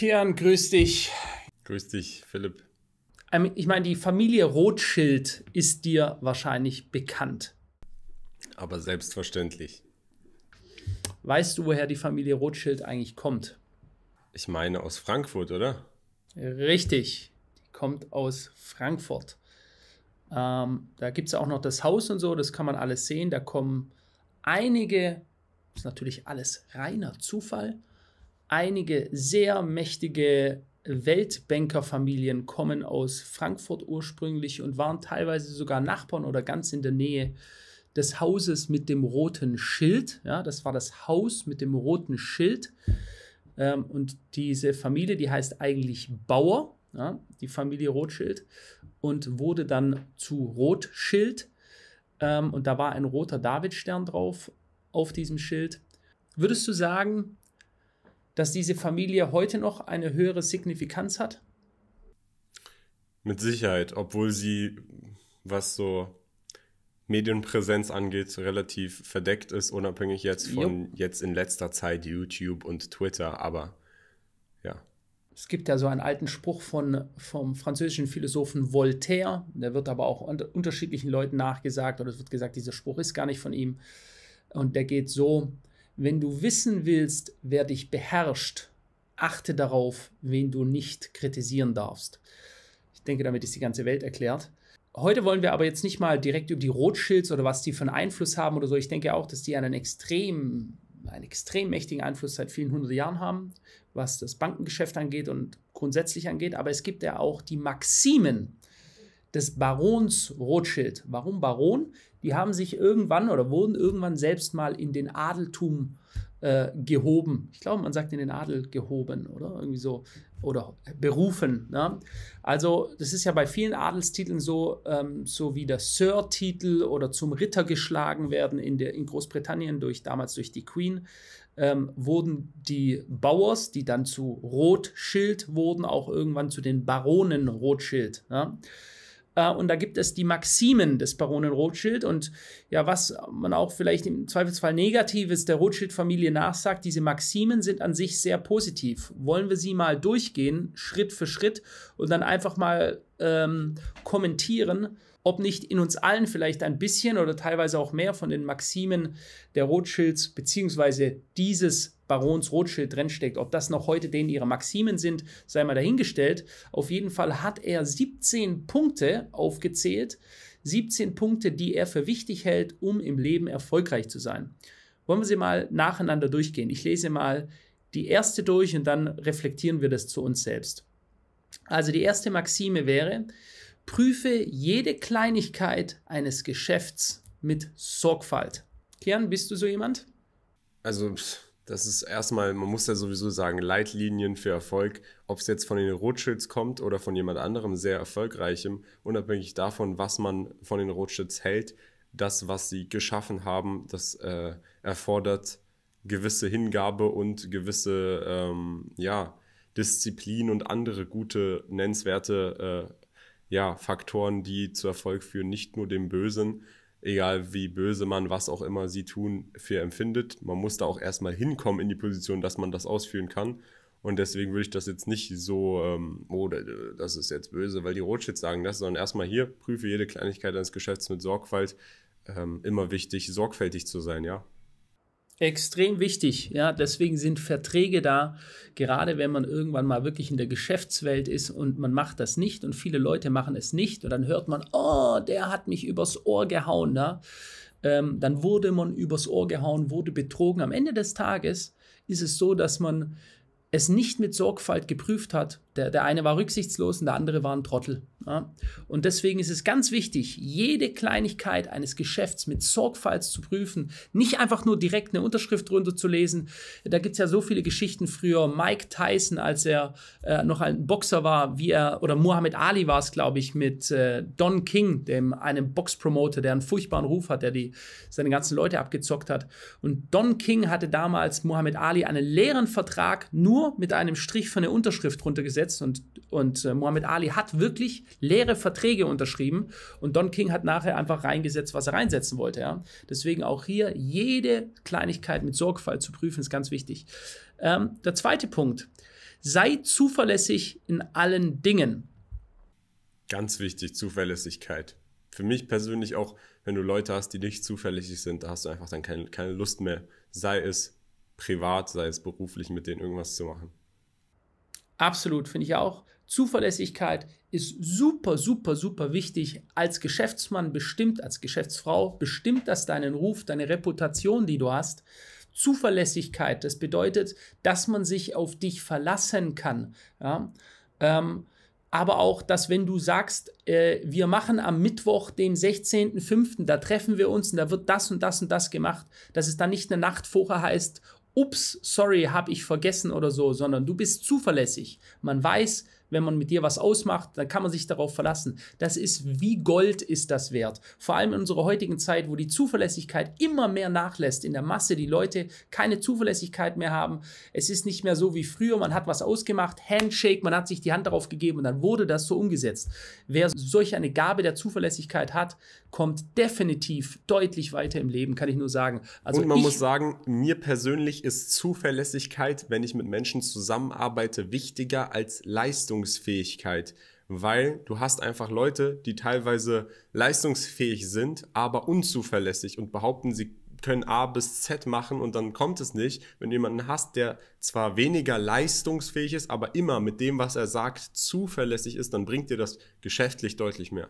Kern, grüß dich. Grüß dich, Philipp. Ähm, ich meine, die Familie Rothschild ist dir wahrscheinlich bekannt. Aber selbstverständlich. Weißt du, woher die Familie Rothschild eigentlich kommt? Ich meine aus Frankfurt, oder? Richtig, die kommt aus Frankfurt. Ähm, da gibt es auch noch das Haus und so, das kann man alles sehen. Da kommen einige, das ist natürlich alles reiner Zufall, einige sehr mächtige Weltbankerfamilien kommen aus Frankfurt ursprünglich und waren teilweise sogar Nachbarn oder ganz in der Nähe des Hauses mit dem roten Schild. Ja, das war das Haus mit dem roten Schild. Ähm, und diese Familie, die heißt eigentlich Bauer, ja, die Familie Rothschild, und wurde dann zu Rothschild. Ähm, und da war ein roter Davidstern drauf auf diesem Schild. Würdest du sagen, dass diese Familie heute noch eine höhere Signifikanz hat? Mit Sicherheit, obwohl sie, was so Medienpräsenz angeht, relativ verdeckt ist, unabhängig jetzt von Jupp. jetzt in letzter Zeit YouTube und Twitter, aber ja. Es gibt ja so einen alten Spruch von, vom französischen Philosophen Voltaire, der wird aber auch unter unterschiedlichen Leuten nachgesagt oder es wird gesagt, dieser Spruch ist gar nicht von ihm. Und der geht so, wenn du wissen willst, wer dich beherrscht, achte darauf, wen du nicht kritisieren darfst. Ich denke, damit ist die ganze Welt erklärt. Heute wollen wir aber jetzt nicht mal direkt über die Rothschilds oder was die für einen Einfluss haben oder so. Ich denke auch, dass die einen extrem, einen extrem mächtigen Einfluss seit vielen hundert Jahren haben, was das Bankengeschäft angeht und grundsätzlich angeht. Aber es gibt ja auch die Maximen des Barons Rothschild. Warum Baron? die haben sich irgendwann oder wurden irgendwann selbst mal in den Adeltum äh, gehoben. Ich glaube, man sagt in den Adel gehoben, oder? Irgendwie so. Oder berufen. Ne? Also, das ist ja bei vielen Adelstiteln so, ähm, so wie der Sir-Titel oder zum Ritter geschlagen werden in, der, in Großbritannien, durch, damals durch die Queen, ähm, wurden die Bauers, die dann zu Rothschild wurden, auch irgendwann zu den Baronen Rothschild. Ne? Äh, und da gibt es die Maximen des Baronen Rothschild und ja, was man auch vielleicht im Zweifelsfall Negatives der Rothschild-Familie nachsagt, diese Maximen sind an sich sehr positiv. Wollen wir sie mal durchgehen, Schritt für Schritt und dann einfach mal ähm, kommentieren, ob nicht in uns allen vielleicht ein bisschen oder teilweise auch mehr von den Maximen der Rothschilds beziehungsweise dieses Barons Rothschild drinsteckt. Ob das noch heute denen ihre Maximen sind, sei mal dahingestellt. Auf jeden Fall hat er 17 Punkte aufgezählt. 17 Punkte, die er für wichtig hält, um im Leben erfolgreich zu sein. Wollen wir sie mal nacheinander durchgehen. Ich lese mal die erste durch und dann reflektieren wir das zu uns selbst. Also die erste Maxime wäre, Prüfe jede Kleinigkeit eines Geschäfts mit Sorgfalt. Kian, bist du so jemand? Also, das ist erstmal, man muss ja sowieso sagen, Leitlinien für Erfolg, ob es jetzt von den Rothschilds kommt oder von jemand anderem sehr erfolgreichem, unabhängig davon, was man von den Rothschilds hält, das, was sie geschaffen haben, das äh, erfordert gewisse Hingabe und gewisse ähm, ja, Disziplin und andere gute, nennenswerte äh, ja, Faktoren, die zu Erfolg führen, nicht nur dem Bösen, egal wie böse man was auch immer sie tun, für empfindet. Man muss da auch erstmal hinkommen in die Position, dass man das ausführen kann. Und deswegen würde ich das jetzt nicht so, ähm, oh, das ist jetzt böse, weil die Rothschilds sagen das, sondern erstmal hier prüfe jede Kleinigkeit eines Geschäfts mit Sorgfalt. Ähm, immer wichtig, sorgfältig zu sein, ja. Extrem wichtig, ja. Deswegen sind Verträge da, gerade wenn man irgendwann mal wirklich in der Geschäftswelt ist und man macht das nicht und viele Leute machen es nicht und dann hört man, oh, der hat mich übers Ohr gehauen, ja. ähm, dann wurde man übers Ohr gehauen, wurde betrogen. Am Ende des Tages ist es so, dass man es nicht mit Sorgfalt geprüft hat. Der, der eine war rücksichtslos und der andere war ein Trottel. Ja? Und deswegen ist es ganz wichtig, jede Kleinigkeit eines Geschäfts mit Sorgfalt zu prüfen, nicht einfach nur direkt eine Unterschrift drunter zu lesen. Da gibt es ja so viele Geschichten früher. Mike Tyson, als er äh, noch ein Boxer war, wie er, oder Muhammad Ali war es, glaube ich, mit äh, Don King, dem einem Boxpromoter, der einen furchtbaren Ruf hat, der die, seine ganzen Leute abgezockt hat. Und Don King hatte damals Muhammad Ali einen leeren Vertrag nur mit einem Strich von der Unterschrift runtergesetzt und und äh, Muhammad Ali hat wirklich leere Verträge unterschrieben und Don King hat nachher einfach reingesetzt, was er reinsetzen wollte. Ja? Deswegen auch hier jede Kleinigkeit mit Sorgfalt zu prüfen, ist ganz wichtig. Ähm, der zweite Punkt, sei zuverlässig in allen Dingen. Ganz wichtig, Zuverlässigkeit. Für mich persönlich auch, wenn du Leute hast, die nicht zuverlässig sind, da hast du einfach dann keine, keine Lust mehr, sei es privat, sei es beruflich, mit denen irgendwas zu machen. Absolut, finde ich auch. Zuverlässigkeit ist super, super, super wichtig. Als Geschäftsmann bestimmt, als Geschäftsfrau bestimmt das deinen Ruf, deine Reputation, die du hast. Zuverlässigkeit, das bedeutet, dass man sich auf dich verlassen kann. Ja? Ähm, aber auch, dass wenn du sagst, äh, wir machen am Mittwoch, dem 16.05., da treffen wir uns und da wird das und das und das gemacht, dass es dann nicht eine Nacht vorher heißt, ups, sorry, habe ich vergessen oder so, sondern du bist zuverlässig. Man weiß, wenn man mit dir was ausmacht, dann kann man sich darauf verlassen. Das ist wie Gold ist das wert. Vor allem in unserer heutigen Zeit, wo die Zuverlässigkeit immer mehr nachlässt in der Masse, die Leute keine Zuverlässigkeit mehr haben. Es ist nicht mehr so wie früher, man hat was ausgemacht, Handshake, man hat sich die Hand darauf gegeben und dann wurde das so umgesetzt. Wer solch eine Gabe der Zuverlässigkeit hat, kommt definitiv deutlich weiter im Leben, kann ich nur sagen. Also Und man muss sagen, mir persönlich ist Zuverlässigkeit, wenn ich mit Menschen zusammenarbeite, wichtiger als Leistungsfähigkeit weil du hast einfach Leute, die teilweise leistungsfähig sind, aber unzuverlässig und behaupten, sie können A bis Z machen und dann kommt es nicht. Wenn du jemanden hast, der zwar weniger leistungsfähig ist, aber immer mit dem, was er sagt, zuverlässig ist, dann bringt dir das geschäftlich deutlich mehr.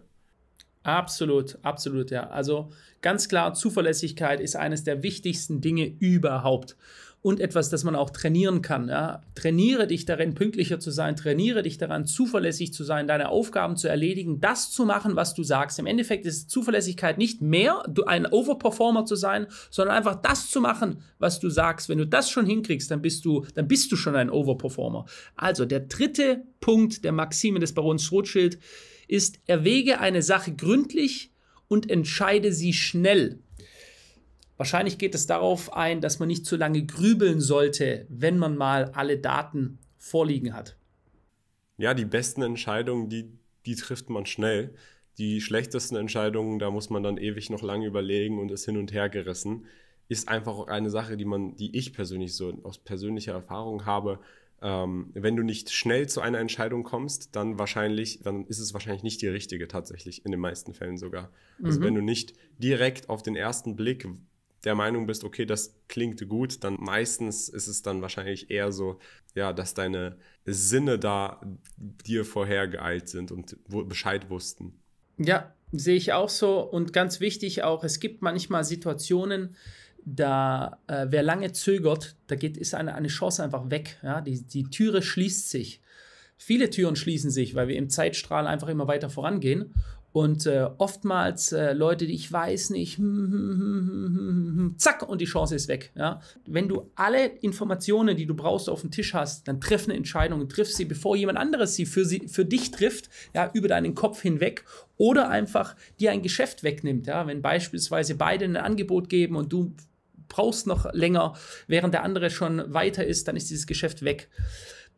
Absolut, absolut, ja. Also ganz klar, Zuverlässigkeit ist eines der wichtigsten Dinge überhaupt. Und etwas, das man auch trainieren kann. Ja. Trainiere dich darin, pünktlicher zu sein, trainiere dich daran, zuverlässig zu sein, deine Aufgaben zu erledigen, das zu machen, was du sagst. Im Endeffekt ist Zuverlässigkeit nicht mehr, ein Overperformer zu sein, sondern einfach das zu machen, was du sagst. Wenn du das schon hinkriegst, dann bist du, dann bist du schon ein Overperformer. Also der dritte Punkt der Maxime des Barons Rothschild ist, erwäge eine Sache gründlich und entscheide sie schnell. Wahrscheinlich geht es darauf ein, dass man nicht zu lange grübeln sollte, wenn man mal alle Daten vorliegen hat. Ja, die besten Entscheidungen, die, die trifft man schnell. Die schlechtesten Entscheidungen, da muss man dann ewig noch lange überlegen und ist hin und her gerissen. Ist einfach auch eine Sache, die man, die ich persönlich so aus persönlicher Erfahrung habe, ähm, wenn du nicht schnell zu einer Entscheidung kommst, dann wahrscheinlich, dann ist es wahrscheinlich nicht die richtige tatsächlich, in den meisten Fällen sogar. Also mhm. wenn du nicht direkt auf den ersten Blick der Meinung bist, okay, das klingt gut, dann meistens ist es dann wahrscheinlich eher so, ja, dass deine Sinne da dir vorhergeeilt sind und Bescheid wussten. Ja, sehe ich auch so. Und ganz wichtig auch, es gibt manchmal Situationen, da äh, wer lange zögert, da geht, ist eine, eine Chance einfach weg. Ja? Die, die Türe schließt sich. Viele Türen schließen sich, weil wir im Zeitstrahl einfach immer weiter vorangehen. Und äh, oftmals äh, Leute, die ich weiß nicht, hm, hm, hm, zack, und die Chance ist weg. Ja? Wenn du alle Informationen, die du brauchst, auf dem Tisch hast, dann triff eine Entscheidung, triff sie, bevor jemand anderes sie für, sie, für dich trifft, ja, über deinen Kopf hinweg oder einfach dir ein Geschäft wegnimmt. Ja? Wenn beispielsweise beide ein Angebot geben und du brauchst noch länger, während der andere schon weiter ist, dann ist dieses Geschäft weg.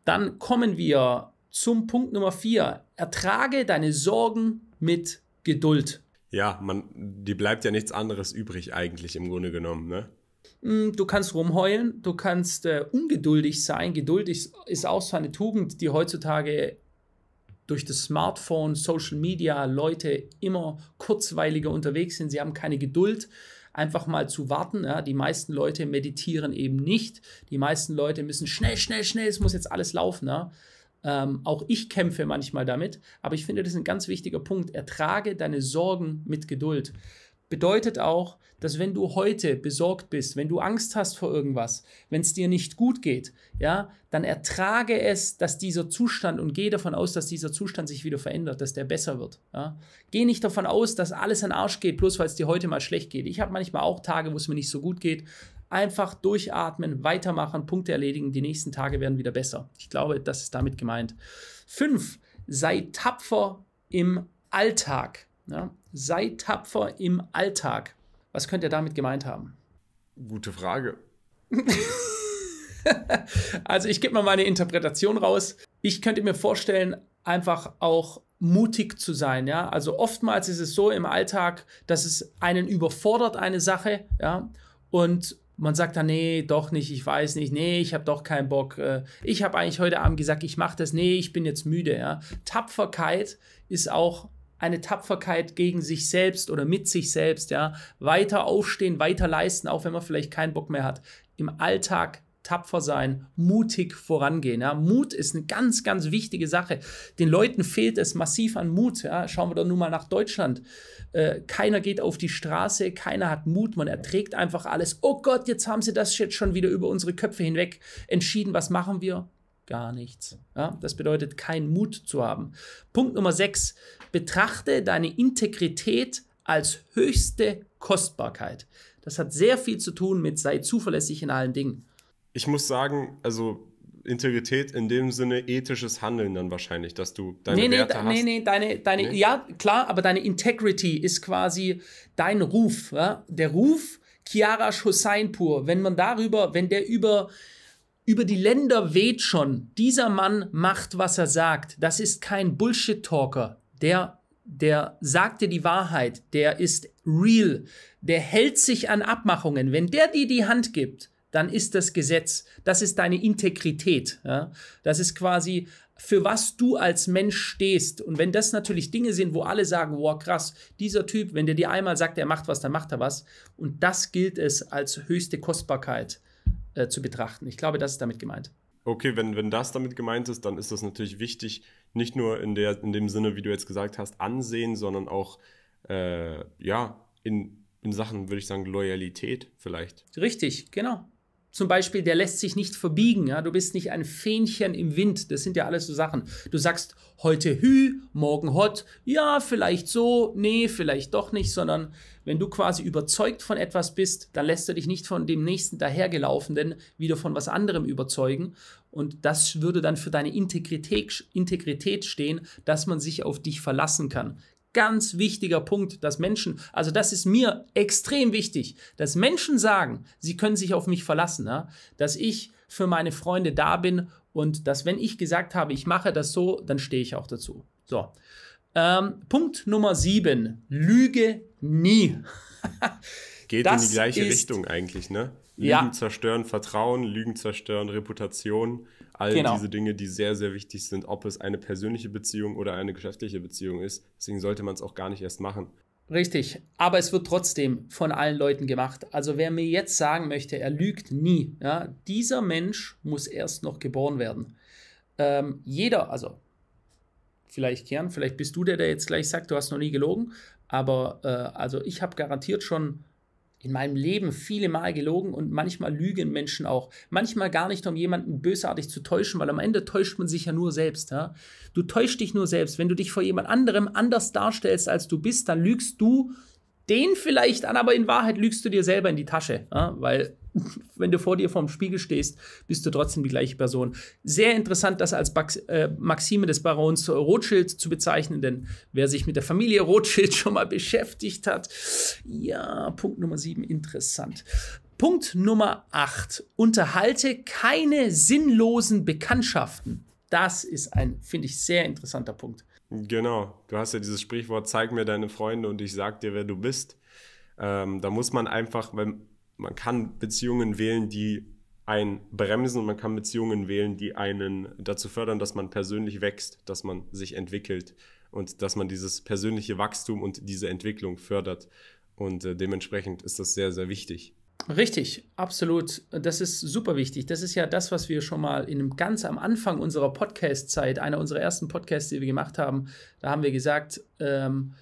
Dann kommen wir zum Punkt Nummer vier. Ertrage deine Sorgen mit Geduld. Ja, man, die bleibt ja nichts anderes übrig eigentlich im Grunde genommen, ne? Mm, du kannst rumheulen, du kannst äh, ungeduldig sein. Geduldig ist auch so eine Tugend, die heutzutage durch das Smartphone, Social Media Leute immer kurzweiliger unterwegs sind. Sie haben keine Geduld einfach mal zu warten. Ja, die meisten Leute meditieren eben nicht. Die meisten Leute müssen schnell, schnell, schnell, es muss jetzt alles laufen. Ja. Ähm, auch ich kämpfe manchmal damit, aber ich finde, das ist ein ganz wichtiger Punkt. Ertrage deine Sorgen mit Geduld bedeutet auch, dass wenn du heute besorgt bist, wenn du Angst hast vor irgendwas, wenn es dir nicht gut geht, ja, dann ertrage es, dass dieser Zustand und geh davon aus, dass dieser Zustand sich wieder verändert, dass der besser wird. Ja. Geh nicht davon aus, dass alles an Arsch geht, bloß weil es dir heute mal schlecht geht. Ich habe manchmal auch Tage, wo es mir nicht so gut geht. Einfach durchatmen, weitermachen, Punkte erledigen, die nächsten Tage werden wieder besser. Ich glaube, das ist damit gemeint. Fünf, sei tapfer im Alltag. Ja sei tapfer im Alltag. Was könnt ihr damit gemeint haben? Gute Frage. also ich gebe mal meine Interpretation raus. Ich könnte mir vorstellen, einfach auch mutig zu sein, ja? Also oftmals ist es so im Alltag, dass es einen überfordert eine Sache, ja? Und man sagt dann, nee, doch nicht, ich weiß nicht, nee, ich habe doch keinen Bock. Äh. Ich habe eigentlich heute Abend gesagt, ich mache das, nee, ich bin jetzt müde. Ja? Tapferkeit ist auch eine Tapferkeit gegen sich selbst oder mit sich selbst, ja, weiter aufstehen, weiter leisten, auch wenn man vielleicht keinen Bock mehr hat. Im Alltag tapfer sein, mutig vorangehen. Ja. Mut ist eine ganz, ganz wichtige Sache. Den Leuten fehlt es massiv an Mut. Ja. Schauen wir doch nur mal nach Deutschland. Äh, keiner geht auf die Straße, keiner hat Mut, man erträgt einfach alles. Oh Gott, jetzt haben sie das jetzt schon wieder über unsere Köpfe hinweg entschieden. Was machen wir? gar nichts. Ja, das bedeutet, keinen Mut zu haben. Punkt Nummer 6. Betrachte deine Integrität als höchste Kostbarkeit. Das hat sehr viel zu tun mit sei zuverlässig in allen Dingen. Ich muss sagen, also Integrität in dem Sinne ethisches Handeln dann wahrscheinlich, dass du deine nee, nee, Werte hast. Nee, nee, deine, deine nee? ja klar, aber deine Integrity ist quasi dein Ruf. Ja? Der Ruf Chiara Hoseinpur, wenn man darüber, wenn der über über die Länder weht schon, dieser Mann macht, was er sagt. Das ist kein Bullshit-Talker. Der, der sagt dir die Wahrheit. Der ist real. Der hält sich an Abmachungen. Wenn der dir die Hand gibt, dann ist das Gesetz. Das ist deine Integrität. Ja? Das ist quasi, für was du als Mensch stehst. Und wenn das natürlich Dinge sind, wo alle sagen, wow, krass, dieser Typ, wenn der dir einmal sagt, er macht was, dann macht er was. Und das gilt es als höchste Kostbarkeit äh, zu betrachten. Ich glaube, das ist damit gemeint. Okay, wenn, wenn das damit gemeint ist, dann ist das natürlich wichtig, nicht nur in, der, in dem Sinne, wie du jetzt gesagt hast, ansehen, sondern auch äh, ja, in, in Sachen, würde ich sagen, Loyalität vielleicht. Richtig, genau zum Beispiel, der lässt sich nicht verbiegen. Ja? Du bist nicht ein Fähnchen im Wind. Das sind ja alles so Sachen. Du sagst heute hü, morgen hot. Ja, vielleicht so, nee, vielleicht doch nicht. Sondern wenn du quasi überzeugt von etwas bist, dann lässt du dich nicht von dem nächsten dahergelaufenen wieder von was anderem überzeugen. Und das würde dann für deine Integrität, Integrität stehen, dass man sich auf dich verlassen kann ganz wichtiger Punkt, dass Menschen, also das ist mir extrem wichtig, dass Menschen sagen, sie können sich auf mich verlassen, ja? dass ich für meine Freunde da bin und dass wenn ich gesagt habe, ich mache das so, dann stehe ich auch dazu. So. Ähm, Punkt Nummer 7. Lüge nie. Geht das in die gleiche ist, Richtung eigentlich, ne? Lügen ja. zerstören Vertrauen, Lügen zerstören Reputation. All genau. diese Dinge, die sehr, sehr wichtig sind, ob es eine persönliche Beziehung oder eine geschäftliche Beziehung ist. Deswegen sollte man es auch gar nicht erst machen. Richtig, aber es wird trotzdem von allen Leuten gemacht. Also wer mir jetzt sagen möchte, er lügt nie, ja, dieser Mensch muss erst noch geboren werden. Ähm, jeder, also vielleicht Kern, vielleicht bist du der, der jetzt gleich sagt, du hast noch nie gelogen, aber äh, also ich habe garantiert schon in meinem Leben viele Mal gelogen und manchmal lügen Menschen auch. Manchmal gar nicht, um jemanden bösartig zu täuschen, weil am Ende täuscht man sich ja nur selbst. Ja? Du täuscht dich nur selbst. Wenn du dich vor jemand anderem anders darstellst, als du bist, dann lügst du den vielleicht an, aber in Wahrheit lügst du dir selber in die Tasche, ja? weil wenn du vor dir vorm Spiegel stehst, bist du trotzdem die gleiche Person. Sehr interessant, das als Bax äh, Maxime des Barons Rothschild zu bezeichnen, denn wer sich mit der Familie Rothschild schon mal beschäftigt hat, ja, Punkt Nummer 7, interessant. Punkt Nummer 8, unterhalte keine sinnlosen Bekanntschaften. Das ist ein, finde ich, sehr interessanter Punkt. Genau, du hast ja dieses Sprichwort, zeig mir deine Freunde und ich sag dir, wer du bist. Ähm, da muss man einfach, weil man kann Beziehungen wählen, die einen bremsen und man kann Beziehungen wählen, die einen dazu fördern, dass man persönlich wächst, dass man sich entwickelt und dass man dieses persönliche Wachstum und diese Entwicklung fördert. Und äh, dementsprechend ist das sehr, sehr wichtig. Richtig, absolut. Das ist super wichtig. Das ist ja das, was wir schon mal in einem, ganz am Anfang unserer Podcast-Zeit, einer unserer ersten Podcasts, die wir gemacht haben, da haben wir gesagt, ähm,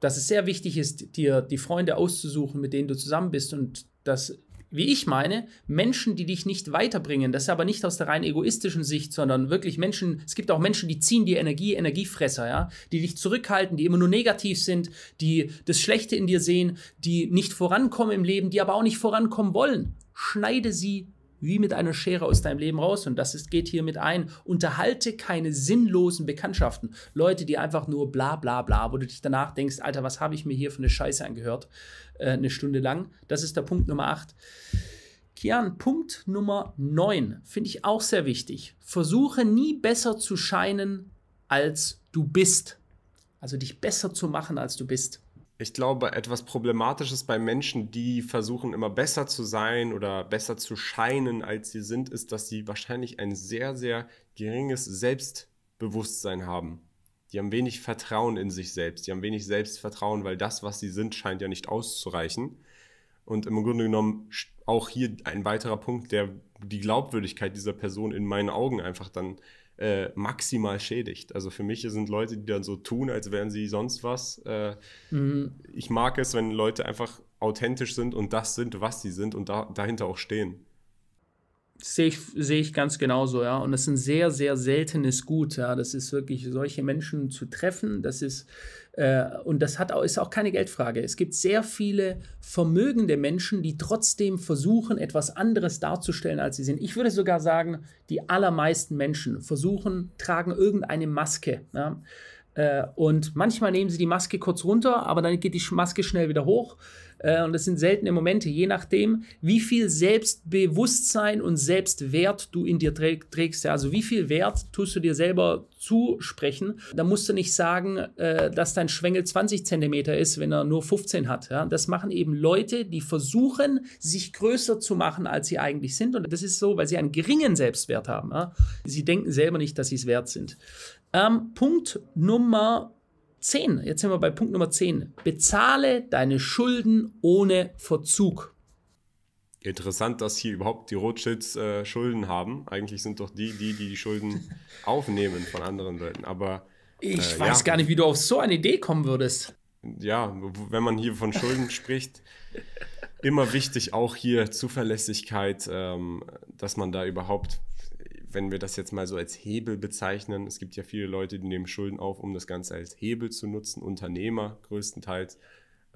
dass es sehr wichtig ist, dir die Freunde auszusuchen, mit denen du zusammen bist und dass wie ich meine, Menschen, die dich nicht weiterbringen. Das ist aber nicht aus der rein egoistischen Sicht, sondern wirklich Menschen, es gibt auch Menschen, die ziehen dir Energie, Energiefresser, ja, die dich zurückhalten, die immer nur negativ sind, die das Schlechte in dir sehen, die nicht vorankommen im Leben, die aber auch nicht vorankommen wollen. Schneide sie wie mit einer Schere aus deinem Leben raus. Und das ist, geht hier mit ein. Unterhalte keine sinnlosen Bekanntschaften. Leute, die einfach nur bla bla bla, wo du dich danach denkst, Alter, was habe ich mir hier für eine Scheiße angehört? Äh, eine Stunde lang. Das ist der Punkt Nummer 8. Kian, Punkt Nummer 9 finde ich auch sehr wichtig. Versuche nie besser zu scheinen, als du bist. Also dich besser zu machen, als du bist ich glaube, etwas Problematisches bei Menschen, die versuchen immer besser zu sein oder besser zu scheinen, als sie sind, ist, dass sie wahrscheinlich ein sehr, sehr geringes Selbstbewusstsein haben. Die haben wenig Vertrauen in sich selbst, die haben wenig Selbstvertrauen, weil das, was sie sind, scheint ja nicht auszureichen. Und im Grunde genommen auch hier ein weiterer Punkt, der die Glaubwürdigkeit dieser Person in meinen Augen einfach dann äh, maximal schädigt. Also für mich sind Leute, die dann so tun, als wären sie sonst was. Äh, mhm. Ich mag es, wenn Leute einfach authentisch sind und das sind, was sie sind und da, dahinter auch stehen sehe ich, sehe ich ganz genauso, ja. Und das ist ein sehr, sehr seltenes Gut, ja. Das ist wirklich, solche Menschen zu treffen, das ist, äh, und das hat auch, ist auch keine Geldfrage. Es gibt sehr viele vermögende Menschen, die trotzdem versuchen, etwas anderes darzustellen, als sie sind. Ich würde sogar sagen, die allermeisten Menschen versuchen, tragen irgendeine Maske, ja? Äh, und manchmal nehmen sie die Maske kurz runter, aber dann geht die Maske schnell wieder hoch. Äh, und das sind seltene Momente, je nachdem, wie viel Selbstbewusstsein und Selbstwert du in dir trägst. Also wie viel Wert tust du dir selber zusprechen. Da musst du nicht sagen, äh, dass dein Schwengel 20 cm ist, wenn er nur 15 hat. Das machen eben Leute, die versuchen, sich größer zu machen, als sie eigentlich sind. Und das ist so, weil sie einen geringen Selbstwert haben. Sie denken selber nicht, dass sie es wert sind. Ähm, Punkt Nummer 10. Jetzt sind wir bei Punkt Nummer 10. Bezahle deine Schulden ohne Verzug. Interessant, dass hier überhaupt die Rothschilds äh, Schulden haben. Eigentlich sind doch die, die die, die Schulden aufnehmen von anderen Leuten. Aber äh, ich weiß ja. gar nicht, wie du auf so eine Idee kommen würdest. Ja, wenn man hier von Schulden spricht, immer wichtig auch hier Zuverlässigkeit, ähm, dass man da überhaupt wenn wir das jetzt mal so als Hebel bezeichnen, es gibt ja viele Leute, die nehmen Schulden auf, um das Ganze als Hebel zu nutzen, Unternehmer größtenteils.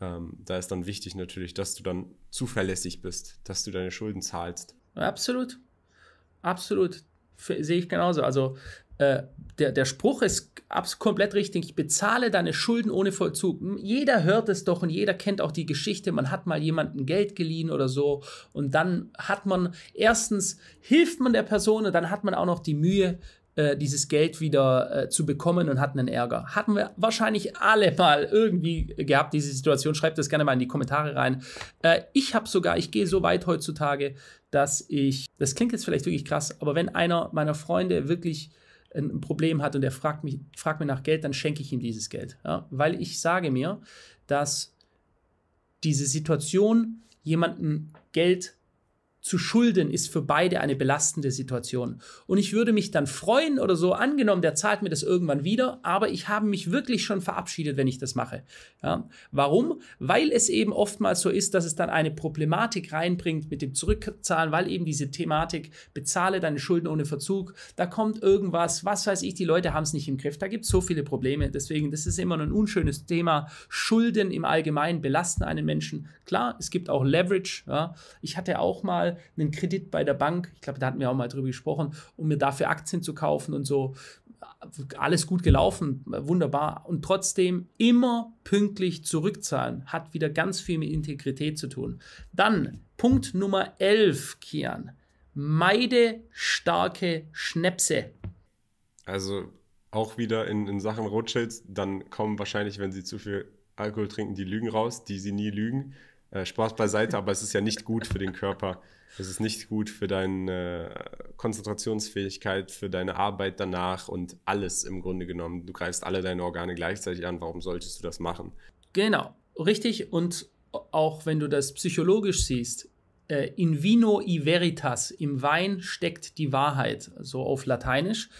Ähm, da ist dann wichtig natürlich, dass du dann zuverlässig bist, dass du deine Schulden zahlst. Absolut. Absolut. Sehe ich genauso. Also äh, der, der Spruch ist komplett richtig, ich bezahle deine Schulden ohne Vollzug. Jeder hört es doch und jeder kennt auch die Geschichte, man hat mal jemandem Geld geliehen oder so und dann hat man erstens, hilft man der Person und dann hat man auch noch die Mühe, äh, dieses Geld wieder äh, zu bekommen und hat einen Ärger. Hatten wir wahrscheinlich alle mal irgendwie gehabt, diese Situation. Schreibt das gerne mal in die Kommentare rein. Äh, ich habe sogar, ich gehe so weit heutzutage, dass ich, das klingt jetzt vielleicht wirklich krass, aber wenn einer meiner Freunde wirklich ein Problem hat und er fragt mich, fragt mich nach Geld, dann schenke ich ihm dieses Geld. Ja? Weil ich sage mir, dass diese Situation, jemandem Geld zu schulden ist für beide eine belastende Situation. Und ich würde mich dann freuen oder so, angenommen, der zahlt mir das irgendwann wieder, aber ich habe mich wirklich schon verabschiedet, wenn ich das mache. Ja. Warum? Weil es eben oftmals so ist, dass es dann eine Problematik reinbringt mit dem Zurückzahlen, weil eben diese Thematik, bezahle deine Schulden ohne Verzug, da kommt irgendwas, was weiß ich, die Leute haben es nicht im Griff, da gibt es so viele Probleme. Deswegen, das ist immer ein unschönes Thema. Schulden im Allgemeinen belasten einen Menschen. Klar, es gibt auch Leverage. Ja. Ich hatte auch mal mal einen Kredit bei der Bank, ich glaube, da hatten wir auch mal drüber gesprochen, um mir dafür Aktien zu kaufen und so. Alles gut gelaufen, wunderbar. Und trotzdem immer pünktlich zurückzahlen, hat wieder ganz viel mit Integrität zu tun. Dann Punkt Nummer 11, Kian. Meide starke Schnäpse. Also auch wieder in, in Sachen Rothschilds, dann kommen wahrscheinlich, wenn sie zu viel Alkohol trinken, die Lügen raus, die sie nie lügen. Äh, Spaß beiseite, aber es ist ja nicht gut für den Körper. Es ist nicht gut für deine äh, Konzentrationsfähigkeit, für deine Arbeit danach und alles im Grunde genommen. Du greifst alle deine Organe gleichzeitig an. Warum solltest du das machen? Genau, richtig. Und auch wenn du das psychologisch siehst, äh, in vino i veritas, im Wein steckt die Wahrheit, so auf Lateinisch.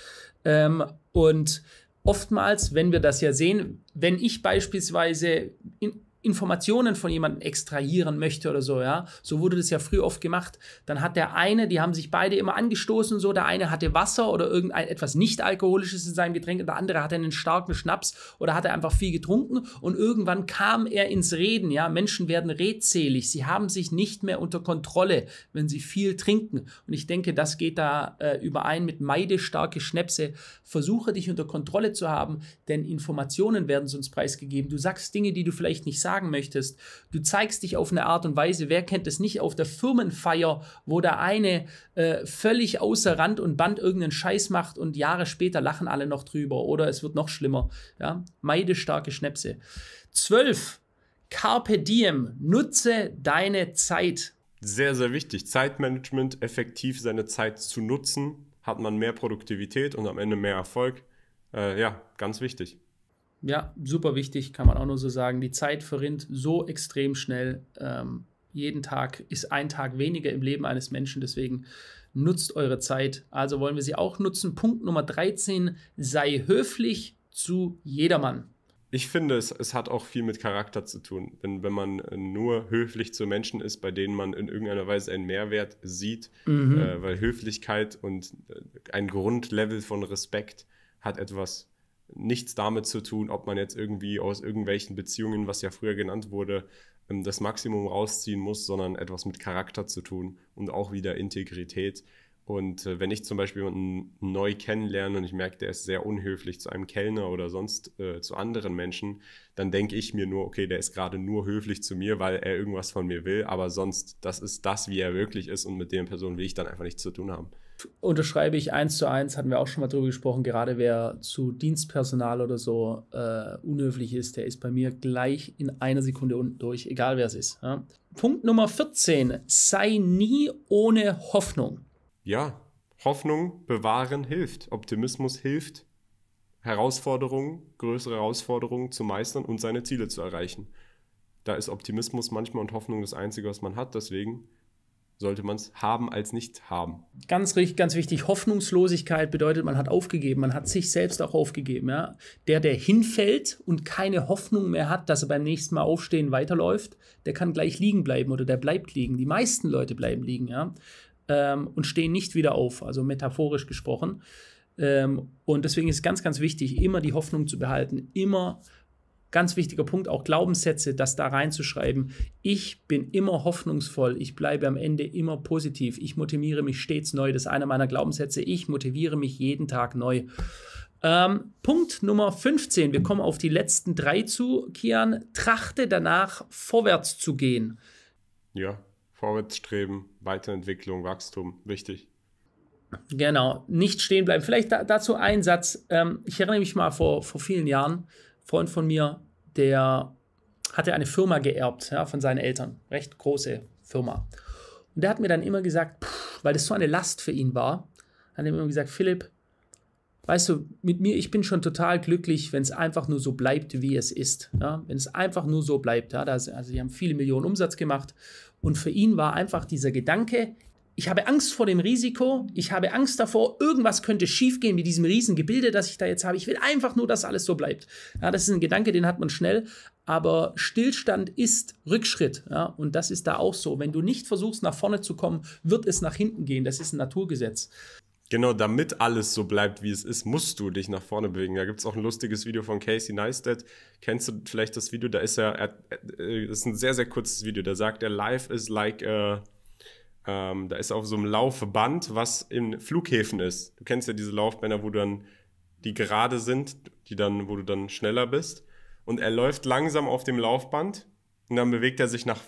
Ähm, und oftmals, wenn wir das ja sehen, wenn ich beispielsweise in, Informationen von jemandem extrahieren möchte oder so, ja. So wurde das ja früh oft gemacht. Dann hat der eine, die haben sich beide immer angestoßen und so, der eine hatte Wasser oder irgendein etwas nicht-alkoholisches in seinem Getränk und der andere hatte einen starken Schnaps oder hatte einfach viel getrunken und irgendwann kam er ins Reden, ja. Menschen werden redselig, sie haben sich nicht mehr unter Kontrolle, wenn sie viel trinken. Und ich denke, das geht da äh, überein mit meide starke Schnäpse. Versuche dich unter Kontrolle zu haben, denn Informationen werden sonst preisgegeben. Du sagst Dinge, die du vielleicht nicht sagst sagen möchtest. Du zeigst dich auf eine Art und Weise, wer kennt es nicht, auf der Firmenfeier, wo der eine äh, völlig außer Rand und Band irgendeinen Scheiß macht und Jahre später lachen alle noch drüber oder es wird noch schlimmer. Ja? Meide starke Schnäpse. Zwölf. Carpe diem, nutze deine Zeit. Sehr, sehr wichtig. Zeitmanagement, effektiv seine Zeit zu nutzen, hat man mehr Produktivität und am Ende mehr Erfolg. Äh, ja, ganz wichtig ja, super wichtig, kann man auch nur so sagen. Die Zeit verrinnt so extrem schnell. Ähm, jeden Tag ist ein Tag weniger im Leben eines Menschen, deswegen nutzt eure Zeit. Also wollen wir sie auch nutzen. Punkt Nummer 13, sei höflich zu jedermann. Ich finde, es, es hat auch viel mit Charakter zu tun. Wenn, wenn man äh, nur höflich zu Menschen ist, bei denen man in irgendeiner Weise einen Mehrwert sieht, mhm. äh, weil Höflichkeit und äh, ein Grundlevel von Respekt hat etwas nichts damit zu tun, ob man jetzt irgendwie aus irgendwelchen Beziehungen, was ja früher genannt wurde, ähm, das Maximum rausziehen muss, sondern etwas mit Charakter zu tun und auch wieder Integrität. Und äh, wenn ich zum Beispiel jemanden neu kennenlerne und ich merke, der ist sehr unhöflich zu einem Kellner oder sonst äh, zu anderen Menschen, dann denke ich mir nur, okay, der ist gerade nur höflich zu mir, weil er irgendwas von mir will, aber sonst, das ist das, wie er wirklich ist und mit der Person will ich dann einfach nichts zu tun haben unterschreibe ich eins zu eins, hatten wir auch schon mal drüber gesprochen, gerade wer zu Dienstpersonal oder so äh, unhöflich ist, der ist bei mir gleich in einer Sekunde unten durch, egal wer es ist. Ja. Punkt Nummer 14, sei nie ohne Hoffnung. Ja, Hoffnung bewahren hilft, Optimismus hilft, Herausforderungen, größere Herausforderungen zu meistern und seine Ziele zu erreichen. Da ist Optimismus manchmal und Hoffnung das Einzige, was man hat, deswegen sollte man es haben als nicht haben. Ganz richtig, ganz wichtig. Hoffnungslosigkeit bedeutet, man hat aufgegeben, man hat sich selbst auch aufgegeben. Ja? Der, der hinfällt und keine Hoffnung mehr hat, dass er beim nächsten Mal aufstehen weiterläuft, der kann gleich liegen bleiben oder der bleibt liegen. Die meisten Leute bleiben liegen, ja. Ähm, und stehen nicht wieder auf, also metaphorisch gesprochen. Ähm, und deswegen ist es ganz, ganz wichtig, immer die Hoffnung zu behalten, immer äh, ganz wichtiger Punkt, auch Glaubenssätze, das da reinzuschreiben. Ich bin immer hoffnungsvoll, ich bleibe am Ende immer positiv, ich motiviere mich stets neu. Das ist einer meiner Glaubenssätze. Ich motiviere mich jeden Tag neu. Ähm, Punkt Nummer 15. Wir kommen auf die letzten drei zu, Kian. Trachte danach, vorwärts zu gehen. Ja, vorwärts streben, Weiterentwicklung, Wachstum, wichtig. Genau, nicht stehen bleiben. Vielleicht da, dazu ein Satz. Ähm, ich erinnere mich mal vor, vor vielen Jahren, Freund von mir, der hatte eine Firma geerbt ja, von seinen Eltern, recht große Firma. Und der hat mir dann immer gesagt, pff, weil das so eine Last für ihn war, hat er mir immer gesagt, Philipp, weißt du, mit mir, ich bin schon total glücklich, wenn es einfach nur so bleibt, wie es ist. Ja? Wenn es einfach nur so bleibt. Ja? Das, also, die haben viele Millionen Umsatz gemacht. Und für ihn war einfach dieser Gedanke, ich habe Angst vor dem Risiko. Ich habe Angst davor, irgendwas könnte schiefgehen mit diesem Riesengebilde, das ich da jetzt habe. Ich will einfach nur, dass alles so bleibt. Ja, das ist ein Gedanke, den hat man schnell. Aber Stillstand ist Rückschritt. Ja, und das ist da auch so. Wenn du nicht versuchst, nach vorne zu kommen, wird es nach hinten gehen. Das ist ein Naturgesetz. Genau, damit alles so bleibt, wie es ist, musst du dich nach vorne bewegen. Da gibt es auch ein lustiges Video von Casey Neistat. Kennst du vielleicht das Video? Da ist er, er, er äh, ist ein sehr, sehr kurzes Video. Da sagt er, Life is like a ähm, da ist auf so einem Laufband, was in Flughäfen ist. Du kennst ja diese Laufbänder, wo dann die gerade sind, die dann, wo du dann schneller bist. Und er läuft langsam auf dem Laufband und dann bewegt er sich nach,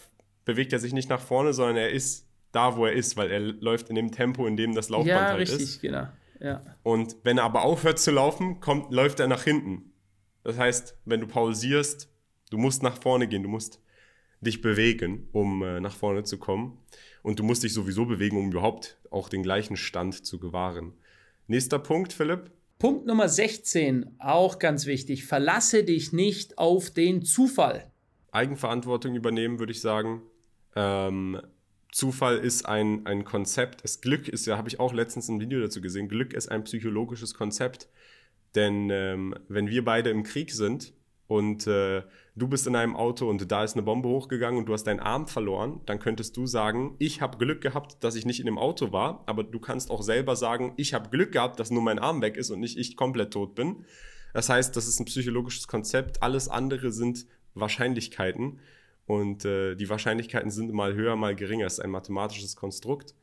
bewegt er sich nicht nach vorne, sondern er ist da, wo er ist, weil er läuft in dem Tempo, in dem das Laufband ja, halt richtig, ist. Genau. Ja, richtig, genau. Und wenn er aber aufhört zu laufen, kommt, läuft er nach hinten. Das heißt, wenn du pausierst, du musst nach vorne gehen, du musst dich bewegen, um äh, nach vorne zu kommen. Und du musst dich sowieso bewegen, um überhaupt auch den gleichen Stand zu gewahren. Nächster Punkt, Philipp. Punkt Nummer 16, auch ganz wichtig. Verlasse dich nicht auf den Zufall. Eigenverantwortung übernehmen, würde ich sagen. Ähm, Zufall ist ein, ein Konzept. Das Glück ist ja, habe ich auch letztens ein Video dazu gesehen. Glück ist ein psychologisches Konzept. Denn ähm, wenn wir beide im Krieg sind, und äh, du bist in einem Auto und da ist eine Bombe hochgegangen und du hast deinen Arm verloren, dann könntest du sagen, ich habe Glück gehabt, dass ich nicht in dem Auto war, aber du kannst auch selber sagen, ich habe Glück gehabt, dass nur mein Arm weg ist und nicht ich komplett tot bin. Das heißt, das ist ein psychologisches Konzept, alles andere sind Wahrscheinlichkeiten und äh, die Wahrscheinlichkeiten sind mal höher, mal geringer, es ist ein mathematisches Konstrukt.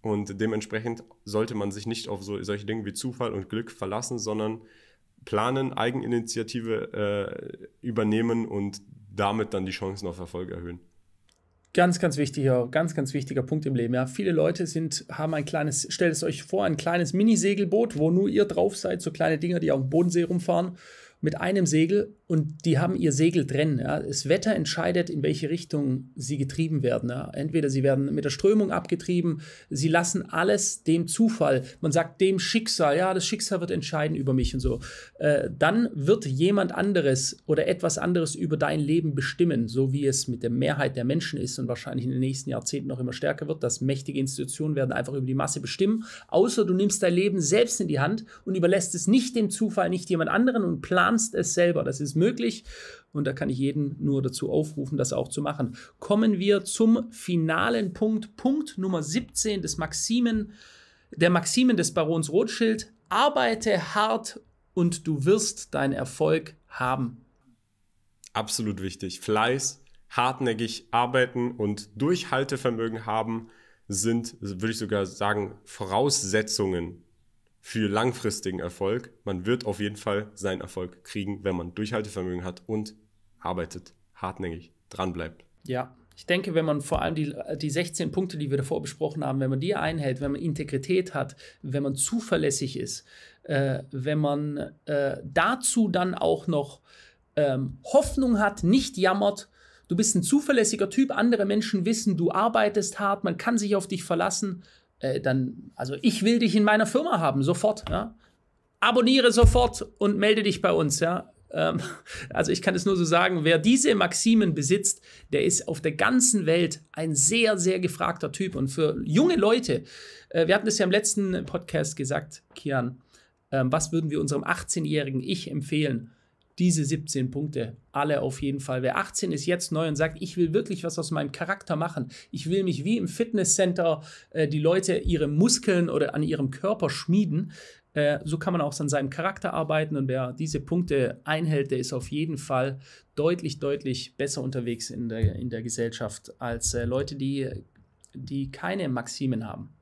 Und dementsprechend sollte man sich nicht auf so, solche Dinge wie Zufall und Glück verlassen, sondern planen, Eigeninitiative äh, übernehmen und damit dann die Chancen auf Erfolg erhöhen. Ganz, ganz wichtiger, ganz, ganz wichtiger Punkt im Leben. Ja, viele Leute sind, haben ein kleines, stellt es euch vor, ein kleines Minisegelboot, wo nur ihr drauf seid, so kleine Dinger, die auf dem Bodensee rumfahren mit einem Segel und die haben ihr Segel drin. Ja. Das Wetter entscheidet, in welche Richtung sie getrieben werden. Ja. Entweder sie werden mit der Strömung abgetrieben, sie lassen alles dem Zufall, man sagt dem Schicksal, ja, das Schicksal wird entscheiden über mich und so. Äh, dann wird jemand anderes oder etwas anderes über dein Leben bestimmen, so wie es mit der Mehrheit der Menschen ist und wahrscheinlich in den nächsten Jahrzehnten noch immer stärker wird, dass mächtige Institutionen werden einfach über die Masse bestimmen, außer du nimmst dein Leben selbst in die Hand und überlässt es nicht dem Zufall, nicht jemand anderen und planst kannst es selber. Das ist möglich und da kann ich jeden nur dazu aufrufen, das auch zu machen. Kommen wir zum finalen Punkt, Punkt Nummer 17 des Maximen, der Maximen des Barons Rothschild. Arbeite hart und du wirst deinen Erfolg haben. Absolut wichtig. Fleiß, hartnäckig arbeiten und Durchhaltevermögen haben sind, würde ich sogar sagen, Voraussetzungen für langfristigen Erfolg. Man wird auf jeden Fall seinen Erfolg kriegen, wenn man Durchhaltevermögen hat und arbeitet, hartnäckig, dranbleibt. Ja, ich denke, wenn man vor allem die, die 16 Punkte, die wir davor besprochen haben, wenn man die einhält, wenn man Integrität hat, wenn man zuverlässig ist, äh, wenn man äh, dazu dann auch noch ähm, Hoffnung hat, nicht jammert, du bist ein zuverlässiger Typ, andere Menschen wissen, du arbeitest hart, man kann sich auf dich verlassen, äh, dann, also ich will dich in meiner Firma haben, sofort. Ja? Abonniere sofort und melde dich bei uns. Ja? Ähm, also ich kann es nur so sagen, wer diese Maximen besitzt, der ist auf der ganzen Welt ein sehr, sehr gefragter Typ. Und für junge Leute, äh, wir hatten es ja im letzten Podcast gesagt, Kian, äh, was würden wir unserem 18-jährigen Ich empfehlen? diese 17 Punkte alle auf jeden Fall. Wer 18 ist, jetzt neu und sagt, ich will wirklich was aus meinem Charakter machen. Ich will mich wie im Fitnesscenter äh, die Leute ihre Muskeln oder an ihrem Körper schmieden. Äh, so kann man auch an seinem Charakter arbeiten und wer diese Punkte einhält, der ist auf jeden Fall deutlich, deutlich besser unterwegs in der, in der Gesellschaft als äh, Leute, die, die keine Maximen haben.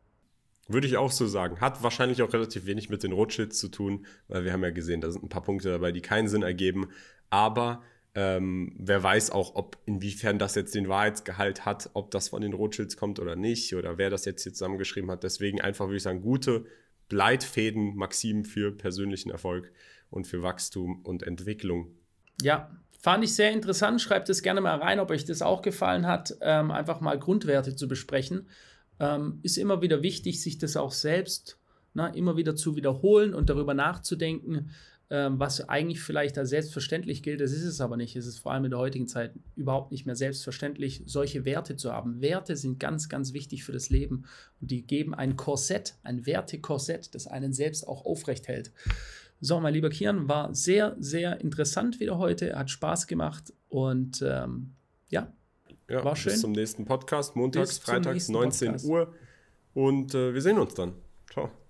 Würde ich auch so sagen. Hat wahrscheinlich auch relativ wenig mit den Rothschilds zu tun, weil wir haben ja gesehen, da sind ein paar Punkte dabei, die keinen Sinn ergeben. Aber ähm, wer weiß auch, ob inwiefern das jetzt den Wahrheitsgehalt hat, ob das von den Rothschilds kommt oder nicht, oder wer das jetzt hier zusammengeschrieben hat. Deswegen einfach würde ich sagen, gute Leitfäden, Maximen für persönlichen Erfolg und für Wachstum und Entwicklung. Ja, Fand ich sehr interessant. Schreibt es gerne mal rein, ob euch das auch gefallen hat, ähm, einfach mal Grundwerte zu besprechen ähm, ist immer wieder wichtig, sich das auch selbst na, ne, immer wieder zu wiederholen und darüber nachzudenken, ähm, was eigentlich vielleicht als selbstverständlich gilt. Das ist es aber nicht. Es ist vor allem in der heutigen Zeit überhaupt nicht mehr selbstverständlich, solche Werte zu haben. Werte sind ganz, ganz wichtig für das Leben und die geben ein Korsett, ein Wertekorsett, das einen selbst auch aufrecht hält. So, mein lieber Kian, war sehr, sehr interessant wieder heute, hat Spaß gemacht und ähm, ja, ja, War schön. Bis zum nächsten Podcast, montags, bis freitags, 19 Podcast. Uhr. Und äh, wir sehen uns dann. Ciao.